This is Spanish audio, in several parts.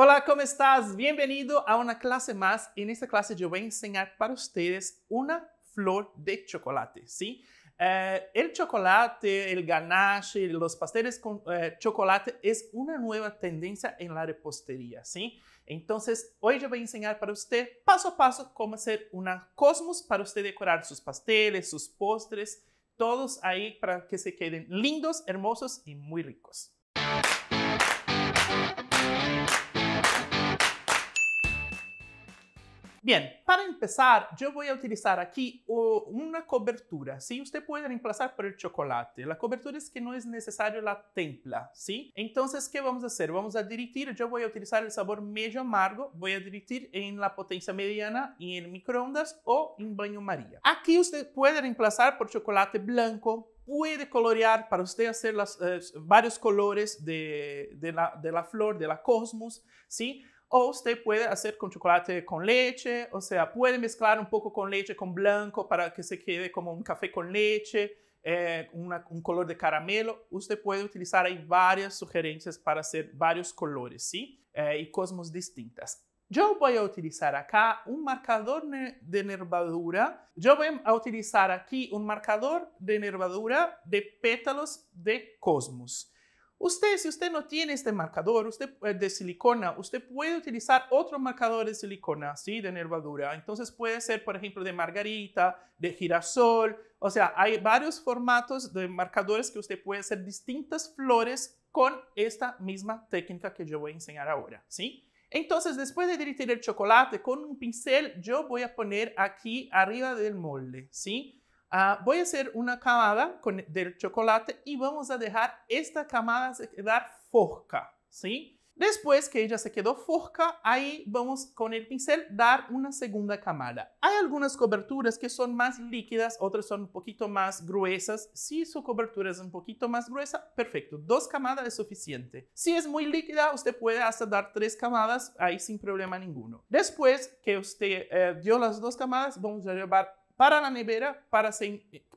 Hola, ¿cómo estás? Bienvenido a una clase más. En esta clase yo voy a enseñar para ustedes una flor de chocolate, ¿sí? Eh, el chocolate, el ganache, los pasteles con eh, chocolate es una nueva tendencia en la repostería, ¿sí? Entonces, hoy yo voy a enseñar para usted paso a paso cómo hacer una cosmos para usted decorar sus pasteles, sus postres, todos ahí para que se queden lindos, hermosos y muy ricos. Bien, para empezar, yo voy a utilizar aquí una cobertura, ¿sí? Usted puede reemplazar por el chocolate. La cobertura es que no es necesario la templa, ¿sí? Entonces, ¿qué vamos a hacer? Vamos a derretir, yo voy a utilizar el sabor medio amargo, voy a derretir en la potencia mediana y en microondas o en baño maría. Aquí usted puede reemplazar por chocolate blanco, puede colorear para usted hacer vários eh, varios colores de, de, la, de la flor, de la cosmos, ¿sí? o usted puede hacer con chocolate con leche, o sea, puede mezclar un poco con leche, con blanco, para que se quede como un café con leche, eh, un color de caramelo. Usted puede utilizar, hay varias sugerencias para hacer varios colores, ¿sí? Eh, y cosmos distintas. Yo voy a utilizar acá un marcador de nervadura. Yo voy a utilizar aquí un marcador de nervadura de pétalos de cosmos. Usted, si usted no tiene este marcador usted, eh, de silicona, usted puede utilizar otro marcador de silicona, ¿sí? De nervadura. Entonces puede ser, por ejemplo, de margarita, de girasol. O sea, hay varios formatos de marcadores que usted puede hacer distintas flores con esta misma técnica que yo voy a enseñar ahora, ¿sí? Entonces, después de derretir el chocolate con un pincel, yo voy a poner aquí arriba del molde, ¿sí? Ah, voy a hacer una camada con, del chocolate y vamos a dejar esta camada quedar fosca, ¿sí? Después que ella se quedó fosca, ahí vamos con el pincel dar una segunda camada. Hay algunas coberturas que son más líquidas, otras son un poquito más gruesas. Si su cobertura es un poquito más gruesa, perfecto, dos camadas es suficiente. Si es muy líquida, usted puede hasta dar tres camadas, ahí sin problema ninguno. Después que usted eh, dio las dos camadas, vamos a llevar para la nevera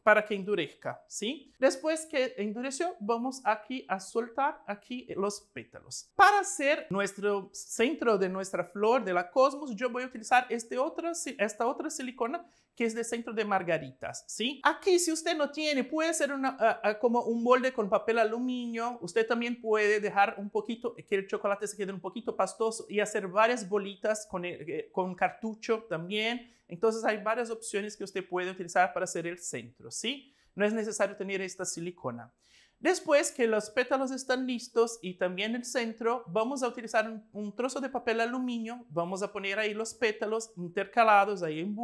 para, que endurezca, ¿sí? Después que endureció, vamos aquí a soltar aquí los pétalos. Para hacer nuestro centro de nuestra flor, de la cosmos, yo voy a utilizar este otra, esta otra silicona que es de centro de margaritas, ¿sí? Aquí, si usted no tiene, puede ser ah, ah, como un molde con papel aluminio. Usted también puede dejar un poquito, eh, que el chocolate se quede un poquito pastoso y hacer varias bolitas con, eh, eh, con cartucho también. Entonces, hay varias opciones que usted puede utilizar para hacer el centro, ¿sí? No es necesario tener esta silicona. Después que los pétalos están listos y también el centro, vamos a utilizar un, trozo de papel aluminio, vamos a poner ahí los pétalos intercalados ahí en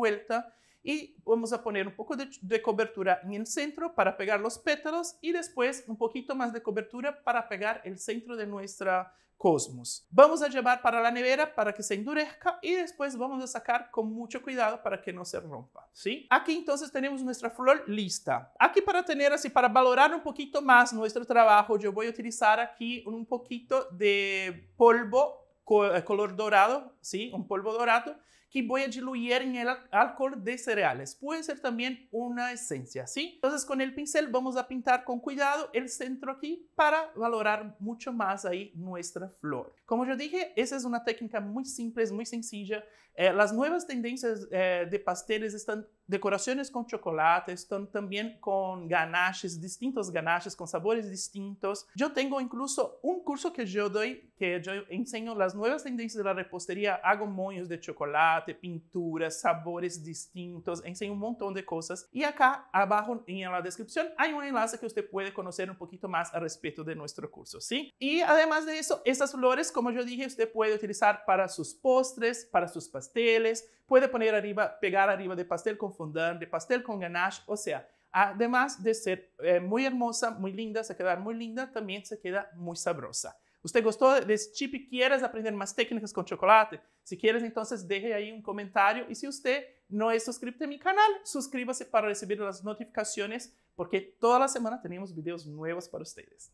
y vamos a poner un poco de, de, cobertura en el centro para pegar los pétalos y después un poquito más de cobertura para pegar el centro de nuestra cosmos. Vamos a llevar para la nevera para que se endurezca y después vamos a sacar con mucho cuidado para que no se rompa, ¿sí? Aquí entonces tenemos nuestra flor lista. Aquí para tener así, para valorar un poquito más nuestro trabajo, yo voy a utilizar aquí un poquito de polvo eh, color dorado ¿sí? Un polvo dorado que voy a diluir en el alcohol de cereales. Puede ser también una esencia, ¿sí? Entonces con el pincel vamos a pintar con cuidado el centro aquí para valorar mucho más ahí nuestra flor. Como yo dije, esa es una técnica muy simple, es muy sencilla. Eh, las nuevas tendencias eh, de pasteles están decoraciones con chocolate, están también con ganaches, distintos ganaches, con sabores distintos. Yo tengo incluso un curso que yo doy, que yo enseño las nuevas tendencias de la repostería hago moños de chocolate, pinturas, sabores distintos, enseño un montón de cosas. Y acá abajo en la descripción hay un enlace que usted puede conocer un poquito más al respecto de nuestro curso, ¿sí? Y además de eso, estas flores, como yo dije, usted puede utilizar para sus postres, para sus pasteles, puede poner arriba, pegar arriba de pastel con fondant, de pastel con ganache, o sea, además de ser eh, muy hermosa, muy linda, se queda muy linda, también se queda muy sabrosa. ¿Usted gustó de este chip y quieres aprender más técnicas con chocolate? Si quieres, entonces deje ahí un comentario. Y si usted no es suscrito a mi canal, suscríbase para recibir las notificaciones porque toda la semana tenemos videos nuevos para ustedes.